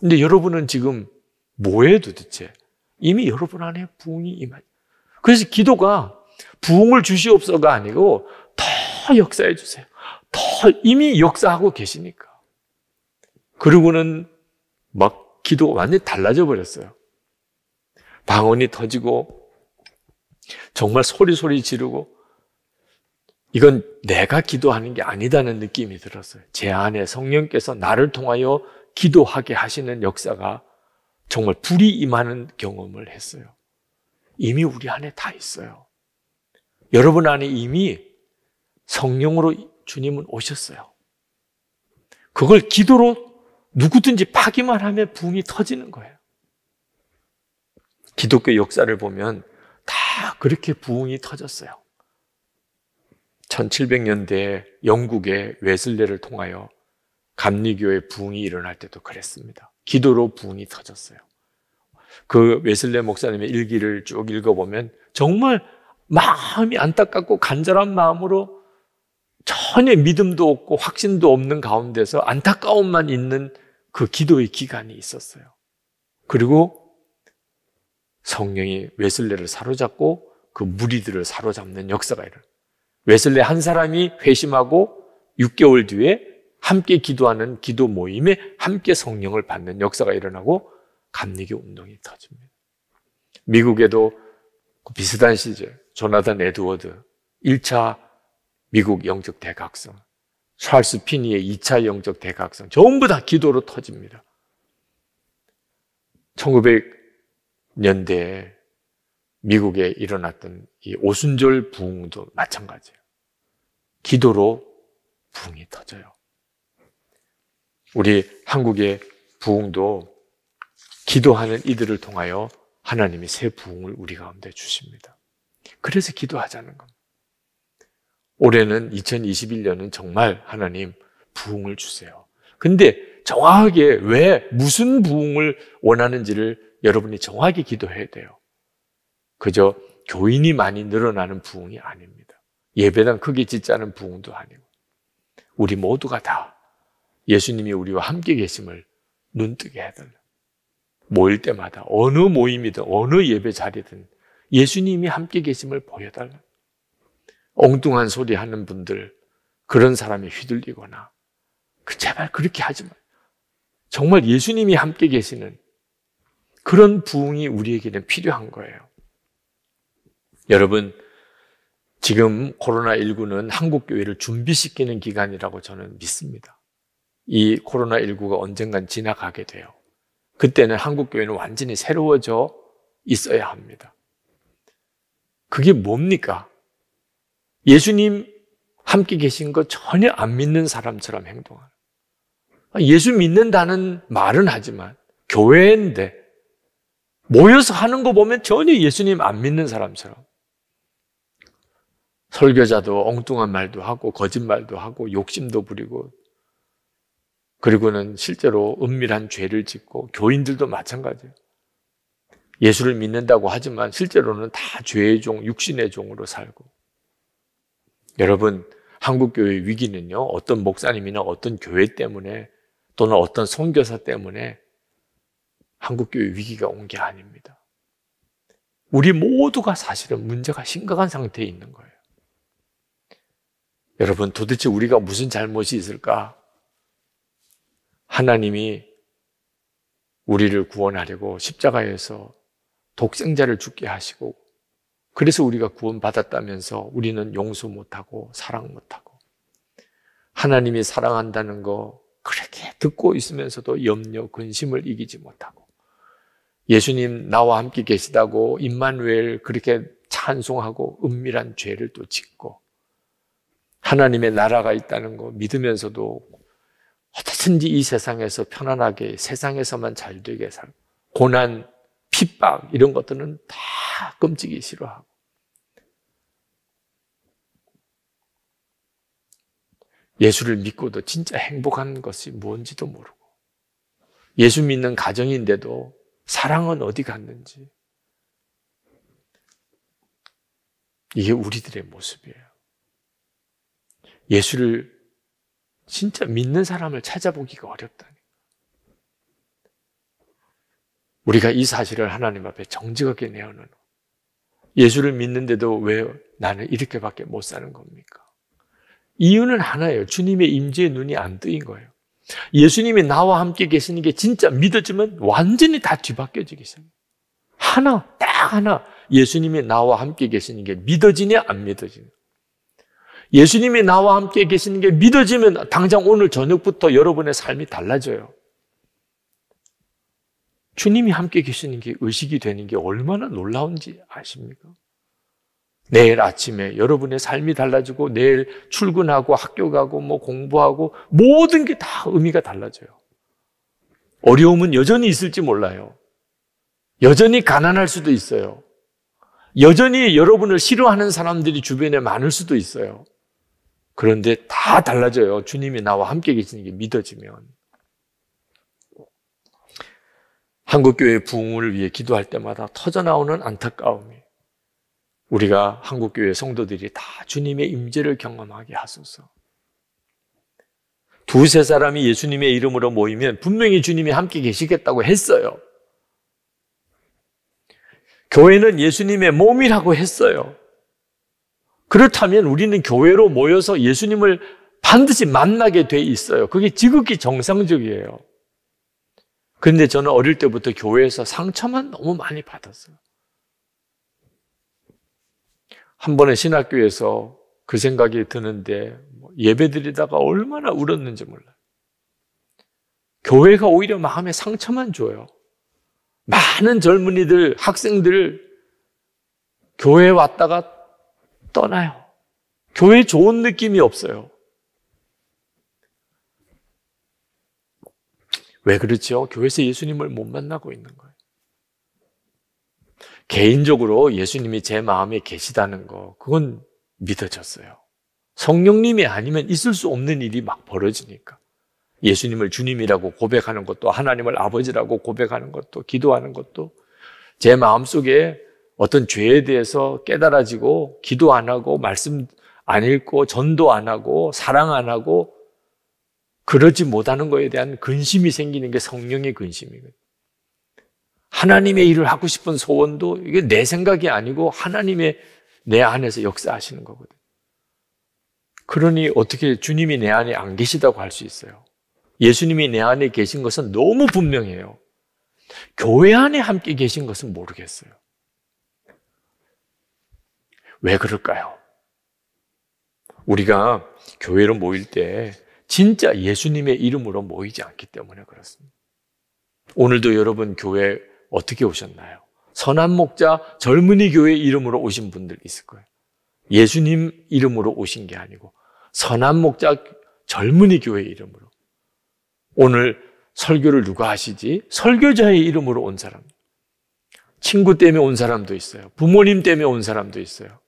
근데 여러분은 지금 뭐해 도대체? 이미 여러분 안에 부흥이 임해. 그래서 기도가 부흥을 주시옵소가 아니고 더 역사해 주세요. 더 이미 역사하고 계시니까. 그리고는 막 기도가 완전히 달라져 버렸어요. 방언이 터지고 정말 소리소리 지르고 이건 내가 기도하는 게 아니다는 느낌이 들었어요. 제 안에 성령께서 나를 통하여 기도하게 하시는 역사가 정말 불이 임하는 경험을 했어요. 이미 우리 안에 다 있어요. 여러분 안에 이미 성령으로 주님은 오셨어요. 그걸 기도로 누구든지 파기만 하면 붕이 터지는 거예요. 기독교 역사를 보면 다 그렇게 붕이 터졌어요. 1700년대 영국의 웨슬레를 통하여 감리교의 붕이 일어날 때도 그랬습니다. 기도로 붕이 터졌어요. 그 웨슬레 목사님의 일기를 쭉 읽어보면 정말 마음이 안타깝고 간절한 마음으로 전혀 믿음도 없고 확신도 없는 가운데서 안타까움만 있는 그 기도의 기간이 있었어요. 그리고 성령이 웨슬레를 사로잡고 그 무리들을 사로잡는 역사가 일어. 웨슬레 한 사람이 회심하고 6개월 뒤에 함께 기도하는 기도 모임에 함께 성령을 받는 역사가 일어나고 감리교 운동이 터집니다. 미국에도 그 비슷한 시절 조나단 에드워드 1차 미국 영적 대각성, 찰스 피니의 2차 영적 대각성, 전부 다 기도로 터집니다. 1900년대에 미국에 일어났던 이 오순절 부흥도 마찬가지예요. 기도로 부흥이 터져요. 우리 한국의 부흥도 기도하는 이들을 통하여 하나님이 새 부흥을 우리 가운데 주십니다. 그래서 기도하자는 겁니다. 올해는 2021년은 정말 하나님 부흥을 주세요. 근데 정확하게 왜 무슨 부흥을 원하는지를 여러분이 정확히 기도해야 돼요. 그저 교인이 많이 늘어나는 부흥이 아닙니다. 예배당 크게 짓자는 부흥도 아니고 우리 모두가 다 예수님이 우리와 함께 계심을 눈뜨게 해달라. 모일 때마다 어느 모임이든 어느 예배 자리든 예수님이 함께 계심을 보여달라. 엉뚱한 소리 하는 분들, 그런 사람이 휘둘리거나, 그 제발 그렇게 하지 마. 정말 예수님이 함께 계시는 그런 부흥이 우리에게는 필요한 거예요. 여러분, 지금 코로나19는 한국교회를 준비시키는 기간이라고 저는 믿습니다. 이 코로나19가 언젠간 지나가게 돼요. 그때는 한국교회는 완전히 새로워져 있어야 합니다. 그게 뭡니까? 예수님 함께 계신 거 전혀 안 믿는 사람처럼 행동하는. 아, 예수 믿는다는 말은 하지만 교회인데 모여서 하는 거 보면 전혀 예수님 안 믿는 사람처럼 설교자도 엉뚱한 말도 하고 거짓말도 하고 욕심도 부리고 그리고는 실제로 은밀한 죄를 짓고 교인들도 마찬가지예요. 예수를 믿는다고 하지만 실제로는 다 죄의 종, 육신의 종으로 살고 여러분, 한국교회 의 위기는요, 어떤 목사님이나 어떤 교회 때문에 또는 어떤 선교사 때문에 한국교회 의 위기가 온 게 아닙니다. 우리 모두가 사실은 문제가 심각한 상태에 있는 거예요. 여러분, 도대체 우리가 무슨 잘못이 있을까? 하나님이 우리를 구원하려고 십자가에서 독생자를 죽게 하시고 그래서 우리가 구원받았다면서 우리는 용서 못하고 사랑 못하고 하나님이 사랑한다는 거 그렇게 듣고 있으면서도 염려 근심을 이기지 못하고 예수님 나와 함께 계시다고 임마누엘 그렇게 찬송하고 은밀한 죄를 또 짓고 하나님의 나라가 있다는 거 믿으면서도 어떻든지 이 세상에서 편안하게 세상에서만 잘 되게 살고 고난, 핍박 이런 것들은 다 끔찍이 싫어하고 예수를 믿고도 진짜 행복한 것이 뭔지도 모르고 예수 믿는 가정인데도 사랑은 어디 갔는지 이게 우리들의 모습이에요. 예수를 진짜 믿는 사람을 찾아보기가 어렵다니. 까 우리가 이 사실을 하나님 앞에 정직하게 내어놓는 예수를 믿는데도 왜 나는 이렇게밖에 못 사는 겁니까? 이유는 하나예요. 주님의 임재에 눈이 안 뜨인 거예요. 예수님이 나와 함께 계시는 게 진짜 믿어지면 완전히 다 뒤바뀌어지기 시작해요. 하나, 딱 하나. 예수님이 나와 함께 계시는 게 믿어지냐, 안 믿어지냐. 예수님이 나와 함께 계시는 게 믿어지면 당장 오늘 저녁부터 여러분의 삶이 달라져요. 주님이 함께 계시는 게 의식이 되는 게 얼마나 놀라운지 아십니까? 내일 아침에 여러분의 삶이 달라지고 내일 출근하고 학교 가고 뭐 공부하고 모든 게 다 의미가 달라져요. 어려움은 여전히 있을지 몰라요. 여전히 가난할 수도 있어요. 여전히 여러분을 싫어하는 사람들이 주변에 많을 수도 있어요. 그런데 다 달라져요. 주님이 나와 함께 계시는 게 믿어지면. 한국교회 부흥을 위해 기도할 때마다 터져나오는 안타까움이 우리가 한국교회 성도들이 다 주님의 임재를 경험하게 하소서. 두세 사람이 예수님의 이름으로 모이면 분명히 주님이 함께 계시겠다고 했어요. 교회는 예수님의 몸이라고 했어요. 그렇다면 우리는 교회로 모여서 예수님을 반드시 만나게 돼 있어요. 그게 지극히 정상적이에요. 그런데 저는 어릴 때부터 교회에서 상처만 너무 많이 받았어요. 한 번에 신학교에서 그 생각이 드는데 뭐 예배드리다가 얼마나 울었는지 몰라요. 교회가 오히려 마음에 상처만 줘요. 많은 젊은이들, 학생들 교회 왔다가 떠나요. 교회 좋은 느낌이 없어요. 왜 그렇죠? 교회에서 예수님을 못 만나고 있는 거예요. 개인적으로 예수님이 제 마음에 계시다는 거, 그건 믿어졌어요. 성령님이 아니면 있을 수 없는 일이 막 벌어지니까. 예수님을 주님이라고 고백하는 것도, 하나님을 아버지라고 고백하는 것도, 기도하는 것도, 제 마음 속에 어떤 죄에 대해서 깨달아지고, 기도 안 하고, 말씀 안 읽고, 전도 안 하고, 사랑 안 하고, 그러지 못하는 것에 대한 근심이 생기는 게 성령의 근심이거든요. 하나님의 일을 하고 싶은 소원도 이게 내 생각이 아니고 하나님의 내 안에서 역사하시는 거거든. 그러니 어떻게 주님이 내 안에 안 계시다고 할 수 있어요. 예수님이 내 안에 계신 것은 너무 분명해요. 교회 안에 함께 계신 것은 모르겠어요. 왜 그럴까요? 우리가 교회로 모일 때 진짜 예수님의 이름으로 모이지 않기 때문에 그렇습니다. 오늘도 여러분 교회 어떻게 오셨나요? 선한 목자 젊은이 교회 이름으로 오신 분들 있을 거예요. 예수님 이름으로 오신 게 아니고 선한 목자 젊은이 교회 이름으로. 오늘 설교를 누가 하시지? 설교자의 이름으로 온 사람. 친구 때문에 온 사람도 있어요. 부모님 때문에 온 사람도 있어요.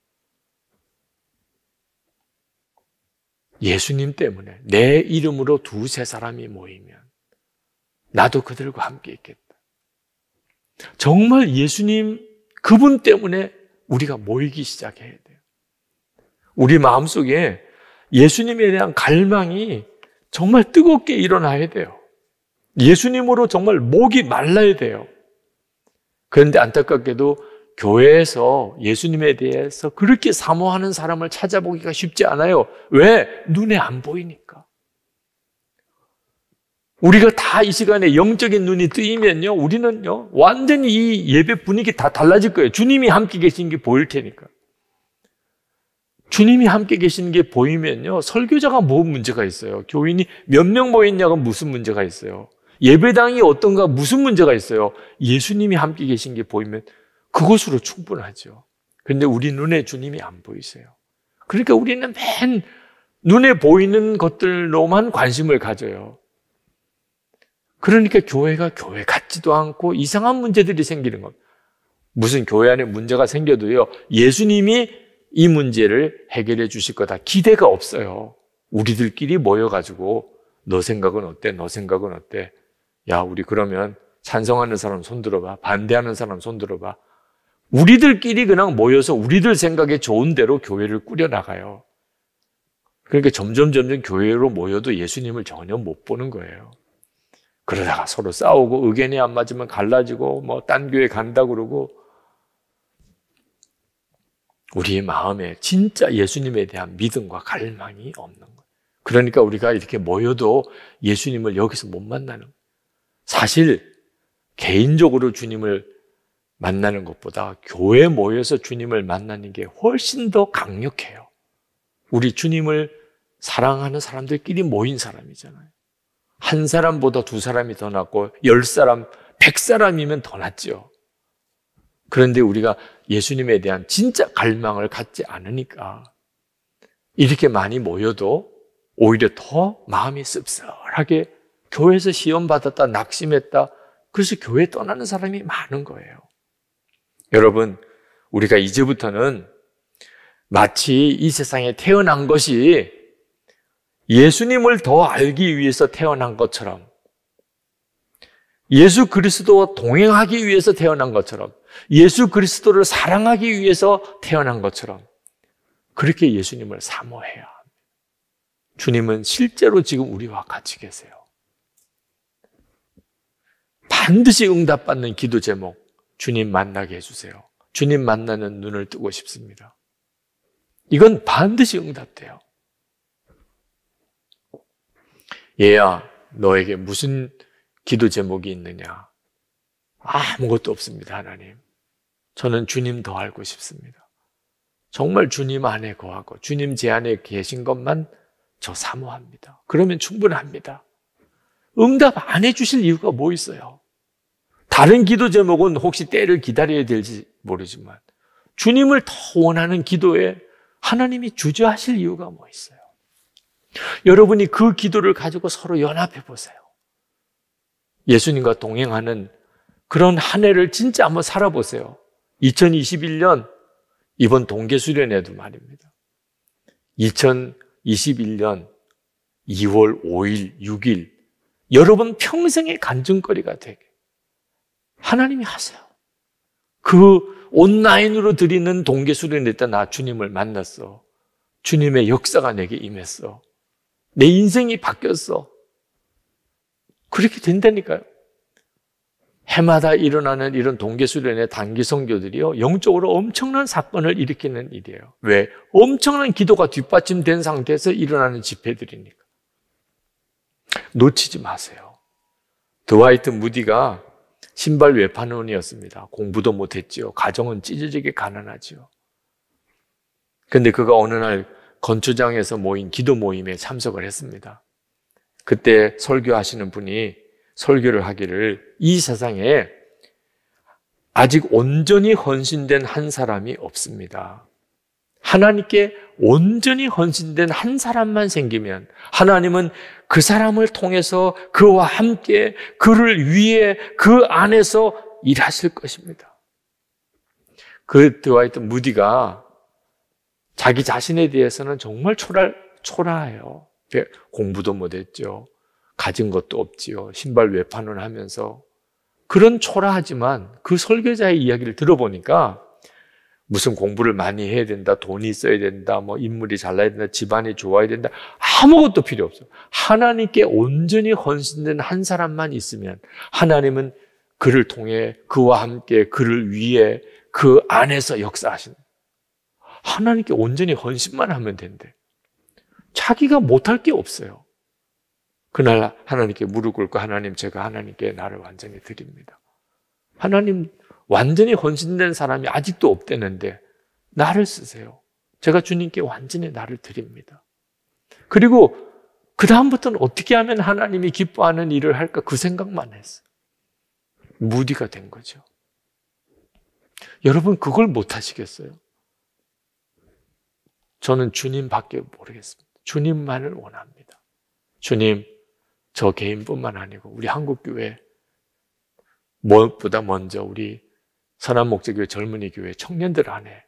예수님 때문에 내 이름으로 두세 사람이 모이면 나도 그들과 함께 있겠다. 정말 예수님 그분 때문에 우리가 모이기 시작해야 돼요. 우리 마음속에 예수님에 대한 갈망이 정말 뜨겁게 일어나야 돼요. 예수님으로 정말 목이 말라야 돼요. 그런데 안타깝게도 교회에서 예수님에 대해서 그렇게 사모하는 사람을 찾아보기가 쉽지 않아요. 왜? 눈에 안 보이니까. 우리가 다 이 시간에 영적인 눈이 뜨이면요, 우리는요, 완전히 이 예배 분위기 다 달라질 거예요. 주님이 함께 계신 게 보일 테니까. 주님이 함께 계신 게 보이면요, 설교자가 뭔 문제가 있어요? 교인이 몇 명 모였냐가 무슨 문제가 있어요? 예배당이 어떤가 무슨 문제가 있어요? 예수님이 함께 계신 게 보이면 그것으로 충분하죠. 근데 우리 눈에 주님이 안 보이세요. 그러니까 우리는 맨 눈에 보이는 것들로만 관심을 가져요. 그러니까 교회가 교회 같지도 않고 이상한 문제들이 생기는 겁니다. 무슨 교회 안에 문제가 생겨도요, 예수님이 이 문제를 해결해 주실 거다. 기대가 없어요. 우리들끼리 모여가지고, 너 생각은 어때? 너 생각은 어때? 야, 우리 그러면 찬성하는 사람 손 들어봐. 반대하는 사람 손 들어봐. 우리들끼리 그냥 모여서 우리들 생각에 좋은 대로 교회를 꾸려나가요. 그러니까 점점 점점 교회로 모여도 예수님을 전혀 못 보는 거예요. 그러다가 서로 싸우고 의견이 안 맞으면 갈라지고 뭐딴 교회 간다 그러고 우리의 마음에 진짜 예수님에 대한 믿음과 갈망이 없는 거예요. 그러니까 우리가 이렇게 모여도 예수님을 여기서 못 만나는 거예요. 사실 개인적으로 주님을 만나는 것보다 교회 모여서 주님을 만나는 게 훨씬 더 강력해요. 우리 주님을 사랑하는 사람들끼리 모인 사람이잖아요. 한 사람보다 두 사람이 더 낫고 열 사람, 백 사람이면 더 낫죠. 그런데 우리가 예수님에 대한 진짜 갈망을 갖지 않으니까 이렇게 많이 모여도 오히려 더 마음이 씁쓸하게 교회에서 시험 받았다, 낙심했다. 그래서 교회 떠나는 사람이 많은 거예요. 여러분, 우리가 이제부터는 마치 이 세상에 태어난 것이 예수님을 더 알기 위해서 태어난 것처럼 예수 그리스도와 동행하기 위해서 태어난 것처럼 예수 그리스도를 사랑하기 위해서 태어난 것처럼 그렇게 예수님을 사모해야 합니다. 주님은 실제로 지금 우리와 같이 계세요. 반드시 응답받는 기도 제목, 주님 만나게 해주세요. 주님 만나는 눈을 뜨고 싶습니다. 이건 반드시 응답돼요. 얘야, 너에게 무슨 기도 제목이 있느냐? 아무것도 없습니다, 하나님. 저는 주님 더 알고 싶습니다. 정말 주님 안에 거하고 주님 제 안에 계신 것만 저 사모합니다. 그러면 충분합니다. 응답 안 해주실 이유가 뭐 있어요? 다른 기도 제목은 혹시 때를 기다려야 될지 모르지만 주님을 더 원하는 기도에 하나님이 주저하실 이유가 뭐 있어요? 여러분이 그 기도를 가지고 서로 연합해 보세요. 예수님과 동행하는 그런 한 해를 진짜 한번 살아보세요. 2021년, 이번 동계수련회도 말입니다. 2021년 2월 5일, 6일, 여러분 평생의 간증거리가 되게. 하나님이 하세요. 그 온라인으로 드리는 동계수련회 때 나 주님을 만났어. 주님의 역사가 내게 임했어. 내 인생이 바뀌었어. 그렇게 된다니까요. 해마다 일어나는 이런 동계수련의 단기 성교들이요. 영적으로 엄청난 사건을 일으키는 일이에요. 왜? 엄청난 기도가 뒷받침된 상태에서 일어나는 집회들이니까. 놓치지 마세요. 드와이트 무디가 신발 외판원이었습니다. 공부도 못했지요. 가정은 찢어지게 가난하지요. 근데 그가 어느 날 건초장에서 모인 기도 모임에 참석을 했습니다. 그때 설교하시는 분이 설교를 하기를 이 세상에 아직 온전히 헌신된 한 사람이 없습니다. 하나님께 온전히 헌신된 한 사람만 생기면 하나님은 그 사람을 통해서 그와 함께 그를 위해 그 안에서 일하실 것입니다. 그드와이트 무디가 자기 자신에 대해서는 정말 초랄, 초라해요. 예, 공부도 못했죠. 가진 것도 없지요. 신발 외판을 하면서. 그런 초라하지만 그 설교자의 이야기를 들어보니까 무슨 공부를 많이 해야 된다, 돈이 있어야 된다, 뭐 인물이 잘나야 된다, 집안이 좋아야 된다, 아무것도 필요 없어 하나님께 온전히 헌신된 한 사람만 있으면 하나님은 그를 통해 그와 함께 그를 위해 그 안에서 역사하신다. 하나님께 온전히 헌신만 하면 된대. 자기가 못할 게 없어요. 그날 하나님께 무릎 꿇고 하나님 제가 하나님께 나를 완전히 드립니다. 하나님 완전히 헌신된 사람이 아직도 없대는데 나를 쓰세요. 제가 주님께 완전히 나를 드립니다. 그리고 그 다음부터는 어떻게 하면 하나님이 기뻐하는 일을 할까 그 생각만 했어. 무디가 된 거죠. 여러분 그걸 못 하시겠어요? 저는 주님밖에 모르겠습니다. 주님만을 원합니다. 주님, 저 개인뿐만 아니고 우리 한국교회 무엇보다 먼저 우리 선한목적교회 젊은이 교회 청년들 안에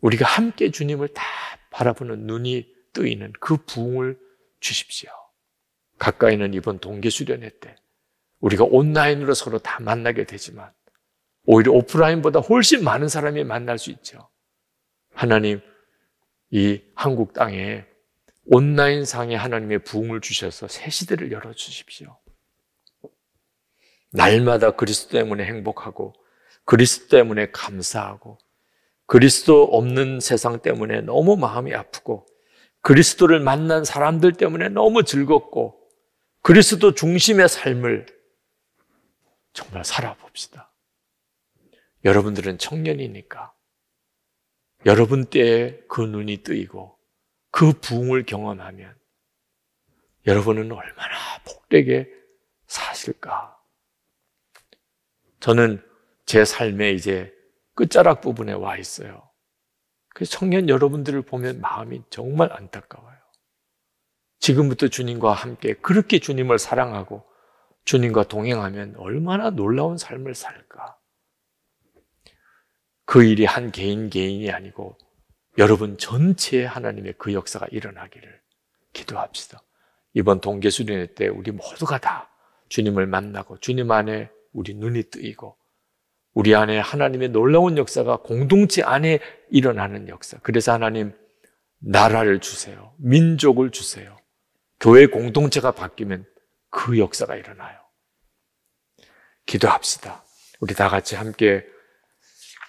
우리가 함께 주님을 다 바라보는 눈이 뜨이는 그 부흥을 주십시오. 가까이는 이번 동계 수련회 때 우리가 온라인으로 서로 다 만나게 되지만 오히려 오프라인보다 훨씬 많은 사람이 만날 수 있죠. 하나님, 이 한국 땅에 온라인상에 하나님의 부흥을 주셔서 새 시대를 열어 주십시오. 날마다 그리스도 때문에 행복하고 그리스도 때문에 감사하고 그리스도 없는 세상 때문에 너무 마음이 아프고 그리스도를 만난 사람들 때문에 너무 즐겁고 그리스도 중심의 삶을 정말 살아봅시다. 여러분들은 청년이니까 여러분 때에 그 눈이 뜨이고 그 부흥을 경험하면 여러분은 얼마나 복되게 사실까? 저는 제 삶의 이제 끝자락 부분에 와 있어요. 그 청년 여러분들을 보면 마음이 정말 안타까워요. 지금부터 주님과 함께 그렇게 주님을 사랑하고 주님과 동행하면 얼마나 놀라운 삶을 살까? 그 일이 한 개인 개인이 아니고 여러분 전체에 하나님의 그 역사가 일어나기를 기도합시다. 이번 동계수련회 때 우리 모두가 다 주님을 만나고 주님 안에 우리 눈이 뜨이고 우리 안에 하나님의 놀라운 역사가 공동체 안에 일어나는 역사. 그래서 하나님 나라를 주세요. 민족을 주세요. 교회 공동체가 바뀌면 그 역사가 일어나요. 기도합시다. 우리 다 같이 함께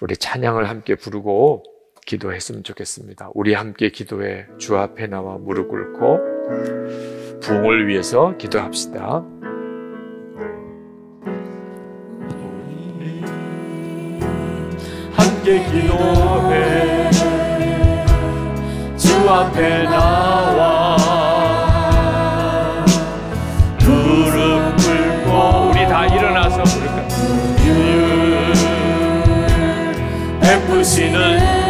우리 찬양을 함께 부르고 기도했으면 좋겠습니다. 우리 함께 기도해 주 앞에 나와 무릎 꿇고 부흥을 위해서 기도합시다. 함께 기도해 주 앞에 나와 Jerusalem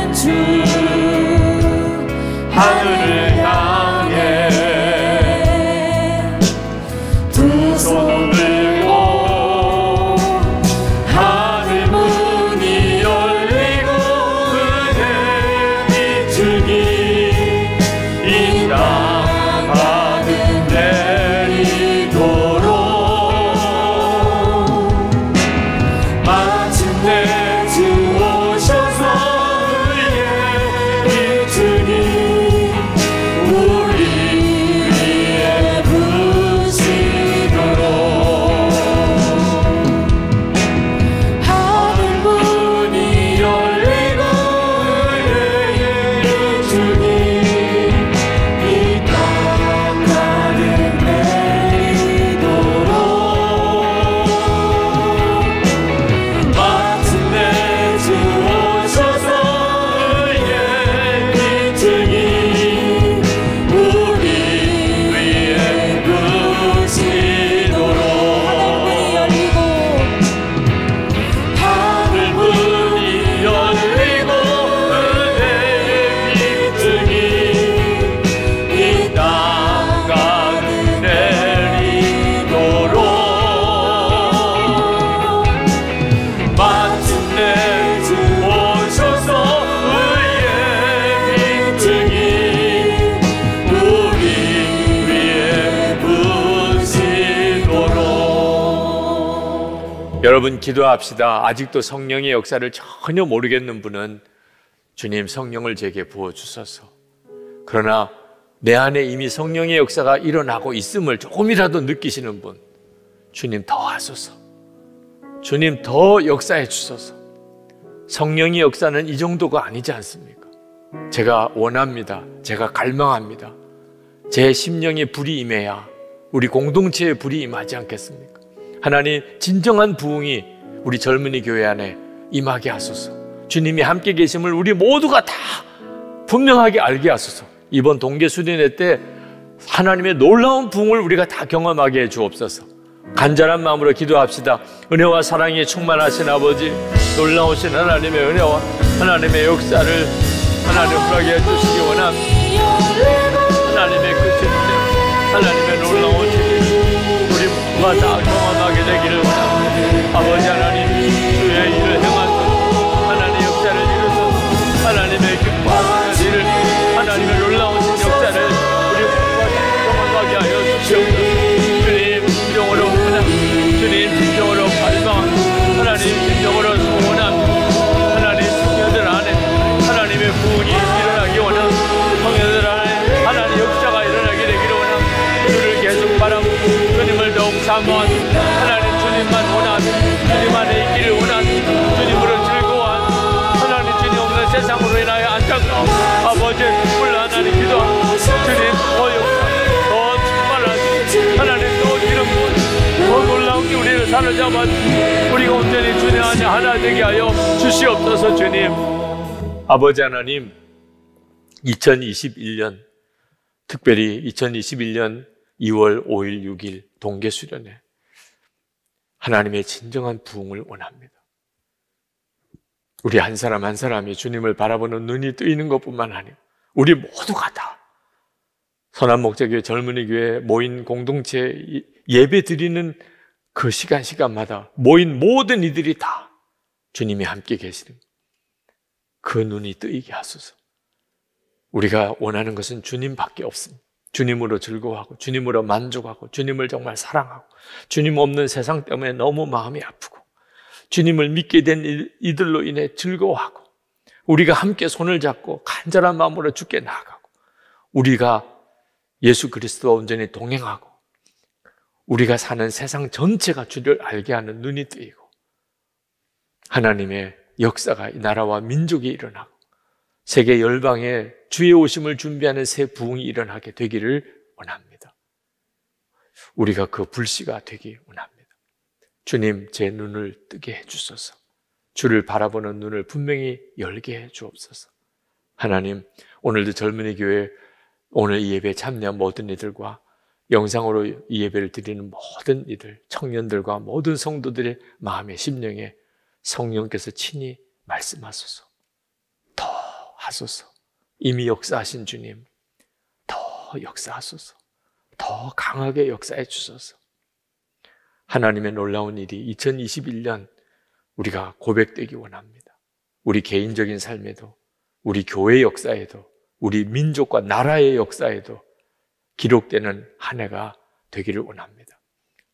기도합시다. 아직도 성령의 역사를 전혀 모르겠는 분은 주님 성령을 제게 부어주소서. 그러나 내 안에 이미 성령의 역사가 일어나고 있음을 조금이라도 느끼시는 분, 주님 더 하소서. 주님 더 역사해 주소서. 성령의 역사는 이 정도가 아니지 않습니까? 제가 원합니다. 제가 갈망합니다. 제 심령에 불이 임해야 우리 공동체의 불이 임하지 않겠습니까? 하나님 진정한 부흥이 우리 젊은이 교회 안에 임하게 하소서. 주님이 함께 계심을 우리 모두가 다 분명하게 알게 하소서. 이번 동계 수련회 때 하나님의 놀라운 붕을 우리가 다 경험하게 해 주옵소서. 간절한 마음으로 기도합시다. 은혜와 사랑이 충만하신 아버지, 놀라우신 하나님의 은혜와 하나님의 역사를 하나님 허락해 주시기 원합니다. 하나님의 끝이 하나님의 놀라운 진리 우리 모두가 다 경험하게 되기를 원합니다. 아버지 하나님 주의 일을 행하소서 하나님의 역사를 이루소서 하나님의 기뻐하는 그 일을 하나님의 놀라우신 역사를 우리 모두가 경험하게 하여 주시옵소서 여자만 우리가 온전히 주님 안에 하나 되게 하여 주시옵소서 주님. 아버지 하나님, 2021년, 특별히 2021년 2월 5일 6일 동계 수련회 하나님의 진정한 부흥을 원합니다. 우리 한 사람 한 사람이 주님을 바라보는 눈이 뜨이는 것뿐만 아니라 우리 모두가 다 선한 목적교 젊은이 교회 모인 공동체 예, 예배 드리는 그 시간 시간마다 모인 모든 이들이 다 주님이 함께 계시는 그 눈이 뜨이게 하소서. 우리가 원하는 것은 주님밖에 없습니다. 주님으로 즐거워하고 주님으로 만족하고 주님을 정말 사랑하고 주님 없는 세상 때문에 너무 마음이 아프고 주님을 믿게 된 이들로 인해 즐거워하고 우리가 함께 손을 잡고 간절한 마음으로 죽게 나아가고 우리가 예수 그리스도와 온전히 동행하고 우리가 사는 세상 전체가 주를 알게 하는 눈이 뜨이고 하나님의 역사가 이 나라와 민족이 일어나고 세계 열방에 주의 오심을 준비하는 새 부흥이 일어나게 되기를 원합니다. 우리가 그 불씨가 되기 원합니다. 주님 제 눈을 뜨게 해 주소서. 주를 바라보는 눈을 분명히 열게 해 주옵소서. 하나님 오늘도 젊은이 교회 오늘 이 예배에 참여한 모든 이들과 영상으로 이 예배를 드리는 모든 이들, 청년들과 모든 성도들의 마음의 심령에 성령께서 친히 말씀하소서. 더 하소서. 이미 역사하신 주님, 더 역사하소서. 더 강하게 역사해 주소서. 하나님의 놀라운 일이 2021년 우리가 고백되기 원합니다. 우리 개인적인 삶에도, 우리 교회 역사에도, 우리 민족과 나라의 역사에도, 기록되는 한 해가 되기를 원합니다.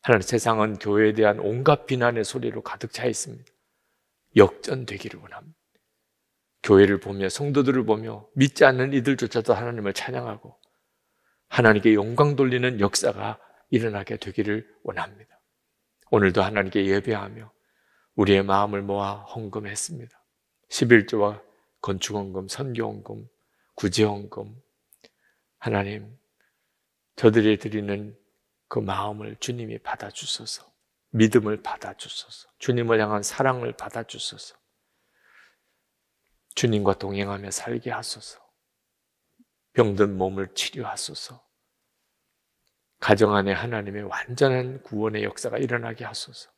하나님 세상은 교회에 대한 온갖 비난의 소리로 가득 차 있습니다. 역전되기를 원합니다. 교회를 보며 성도들을 보며 믿지 않는 이들조차도 하나님을 찬양하고 하나님께 영광 돌리는 역사가 일어나게 되기를 원합니다. 오늘도 하나님께 예배하며 우리의 마음을 모아 헌금했습니다. 11조와 건축헌금, 선교헌금, 구제헌금. 하나님, 저들이 드리는 그 마음을 주님이 받아주소서. 믿음을 받아주소서. 주님을 향한 사랑을 받아주소서. 주님과 동행하며 살게 하소서. 병든 몸을 치료하소서. 가정 안에 하나님의 완전한 구원의 역사가 일어나게 하소서.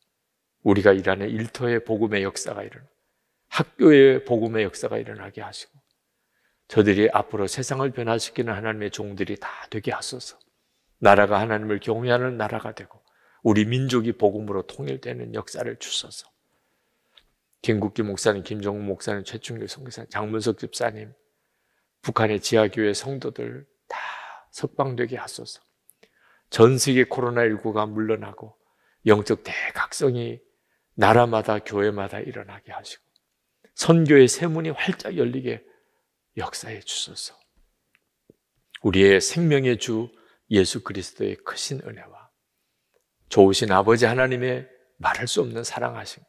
우리가 일하는 일터의 복음의 역사가 일어나, 학교의 복음의 역사가 일어나게 하시고, 저들이 앞으로 세상을 변화시키는 하나님의 종들이 다 되게 하소서. 나라가 하나님을 경외하는 나라가 되고 우리 민족이 복음으로 통일되는 역사를 주소서. 김국기 목사님, 김정우 목사님, 최충길 선교사, 장문석 집사님, 북한의 지하교회 성도들 다 석방되게 하소서. 전 세계 코로나19가 물러나고 영적 대각성이 나라마다 교회마다 일어나게 하시고 선교의 새 문이 활짝 열리게 역사해 주소서. 우리의 생명의 주 예수 그리스도의 크신 은혜와 좋으신 아버지 하나님의 말할 수 없는 사랑하심,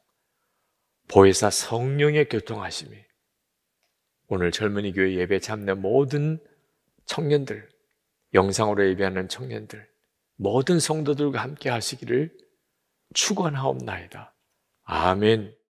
보혜사 성령의 교통하심이 오늘 젊은이 교회 예배 참는 모든 청년들, 영상으로 예배하는 청년들, 모든 성도들과 함께 하시기를 축원하옵나이다. 아멘.